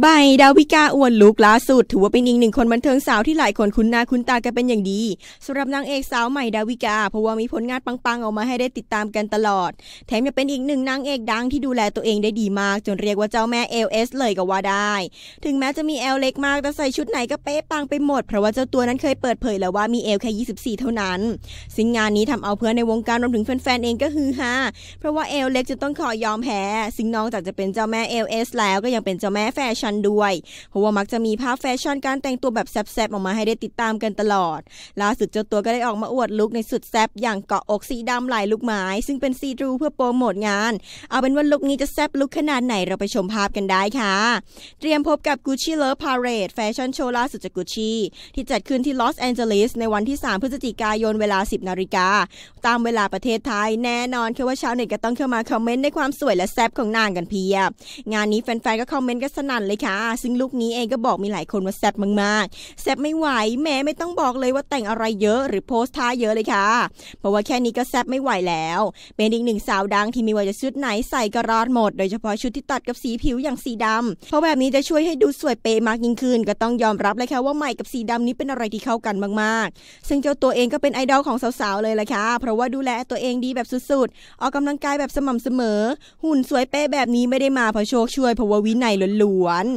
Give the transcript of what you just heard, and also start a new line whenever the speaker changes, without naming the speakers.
ใบดาวิกาอ้วนลุกล่าสุดถือว่าเป็นอีกหนึ่งคนบันเทิงสาวที่หลายคนคุ้นหน้าคุ้นตากันเป็นอย่างดีสำหรับนางเอกสาวใหม่ดาวิกาเพราะว่ามีผลงานปังๆออกมาให้ได้ติดตามกันตลอด แถมยังเป็นอีกหนึ่งนางเอกดังที่ดูแลตัวเองได้ดีมากจนเรียกว่าเจ้าแม่เอลเอสเลยก็ว่าได้ ถึงแม้จะมีเอลเล็กมากแต่ใส่ชุดไหนก็เป๊ะปังไปหมด เพราะว่าเจ้าตัวนั้นเคยเปิดเผยแล้วว่ามีเอลแค่24 เท่านั้นซึ่งงานนี้ทำเอาเพื่อนในวงการรวมถึงแฟนๆเองก็ฮือฮาเพราะว่าเอลเล็กจะต้องขอยอมแพ้ซึ่งนอกจากจะเป็นเจ้าแม่เอลเอสแล้วก็ยังเป็นเจ้าแม่แฟชั่นด้วยเพราะว่ามักจะมีภาพแฟชั่นการแต่งตัวแบบแซ่บๆออกมาให้ได้ติดตามกันตลอดล่าสุดเจ้าตัวก็ได้ออกมาอวดลุคในสุดแซ่บอย่างเกาะอกสีดำลายลูกไม้ซึ่งเป็นซีรูเพื่อโปรโมทงาน เอาเป็นว่าลุคนี้จะแซ่บลุคขนาดไหนเราไปชมภาพกันได้ค่ะ เตรียมพบกับ Gucci Love Parade แฟชั่นโชว์ล่าสุดจาก Gucci ที่จัดขึ้นที่ลอสแอนเจลิสในวันที่ 3 พฤศจิกายนเวลา 10 นาฬิกาตามเวลาประเทศไทยแน่นอนค่อว่าชาวเน็ตก็ต้องเข้ามาคอมเมนต์ในความสวยและแซ่บของนางกันเพียบ งานนี้แฟนๆก็คอมเมนต์กันสนั่นเลเลยค่ะซึ่งลูกนี้เองก็บอกมีหลายคนว่าแซบมากๆแซบไม่ไหว แม้ไม่ต้องบอกเลยว่าแต่งอะไรเยอะ หรือโพสท่าเยอะเลยค่ะ เพราะว่าแค่นี้ก็แซบไม่ไหวแล้ว เป็นอีกหนึ่งสาวดังที่มีว่าจะชุดไหนใส่กระรอดหมด โดยเฉพาะชุดที่ตัดกับสีผิวอย่างสีดำเพราะแบบนี้จะช่วยให้ดูสวยเป๊มากยิ่งขึ้น ก็ต้องยอมรับเลยค่ะว่าใหม่กับสีดำนี้เป็นอะไรที่เข้ากันมาก ๆ ซึ่งเจ้าตัวเองก็เป็นไอดอลของสาว ๆ เลยละค่ะ เพราะว่าดูแลตัวเองดีแบบสุดๆ ออกกำลังกายแบบสม่ำเสมอ หุ่นสวยเป๊แบบนี้ไม่ได้มาเพราะโชคช่วยเพราะว่าวินัยล้วนนั้น